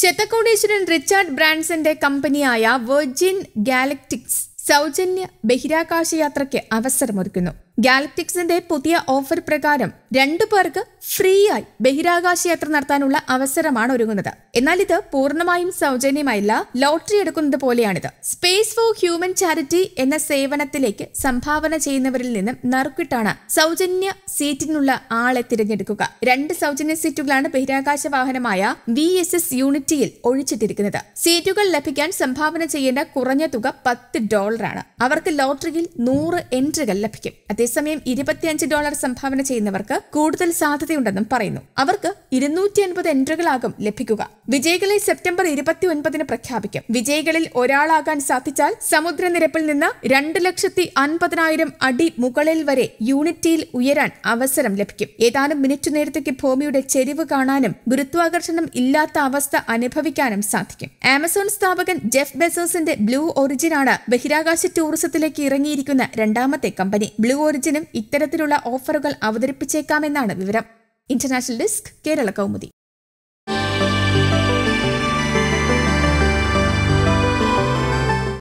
ശതകോടീശ്വരൻ Richard ബ്രാൻസന്റെ കമ്പനിയായ virgin ഗാലക്ടിക്സ് സൗജന്യ ബഹിരാകാശ യാത്രയ്ക്ക് അവസരമൊരുക്കുന്നു ഗാലക്ടിക്സിന്റെ പുതിയ ഓഫർ പ്രകാരം രണ്ടു പേർക്ക് ഫ്രീ ആയി ബഹിരാകാശ യാത്ര നടത്താനുള്ള അവസരമാണ് ഒരുങ്ങുന്നത് എന്നാൽ ഇത് പൂർണ്ണമായും സൗജന്യമായില്ല ലോട്ടറി എടുക്കുന്നത് പോലെയാണിത് സ്പേസ് ഫോർ ഹ്യൂമൻ ചാരിറ്റി എന്ന സേവനത്തിലേക്ക് സംഭാവന ചെയ്യുന്നവരിൽ നിന്നും നറുക്കിട്ടാണ് സൗജന്യ സീറ്റിനുള്ള ആളെ തിരഞ്ഞെടുക്കുക രണ്ട് സൗജന്യ സീറ്റുകളാണ് ബഹിരാകാശ വാഹനമായ വി എസ് എസ് യൂണിറ്റിയിൽ ഒഴിച്ചിട്ടിരിക്കുന്നത് സീറ്റുകൾ ലഭിക്കാൻ സംഭാവന ചെയ്യേണ്ട കുറഞ്ഞ തുക പത്ത് ഡോളറാണ് അവർക്ക് ലോട്ടറിയിൽ നൂറ് എൻട്രികൾ ലഭിക്കും അതേ അതേസമയം ഇരുപത്തിയഞ്ച് ഡോളർ സംഭാവന ചെയ്യുന്നവർക്ക് കൂടുതൽ സാധ്യതയുണ്ടെന്നും പറയുന്നു അവർക്ക് ഇരുന്നൂറ്റി അൻപത് എൻട്രികളാകും ലഭിക്കുക വിജയികളിൽ സെപ്റ്റംബർ ഇരുപത്തി ഒൻപതിന് പ്രഖ്യാപിക്കും വിജയികളിൽ ഒരാളാകാൻ സാധിച്ചാൽ സമുദ്രനിരപ്പിൽ നിന്ന് രണ്ട് ലക്ഷത്തി അൻപതിനായിരം അടി മുകളിൽ വരെ യൂണിറ്റിയിൽ ഉയരാൻ അവസരം ലഭിക്കും ഏതാനും മിനിറ്റ് നേരത്തേക്ക് ഭൂമിയുടെ ചെരിവ് കാണാനും ഗുരുത്വാകർഷണം ഇല്ലാത്ത അവസ്ഥ അനുഭവിക്കാനും സാധിക്കും ആമസോൺ സ്ഥാപകൻ ജെഫ് ബെസോസിന്റെ ബ്ലൂ ഒറിജിനാണ് ബഹിരാകാശ ടൂറിസത്തിലേക്ക് ഇറങ്ങിയിരിക്കുന്ന രണ്ടാമത്തെ കമ്പനി ബ്ലൂ ഒറിജിനും ഇത്തരത്തിലുള്ള ഓഫറുകൾ അവതരിപ്പിച്ചേക്കാമെന്നാണ് വിവരം ഇന്റർനാഷണൽ ഡെസ്ക് കേരള കൗമുദി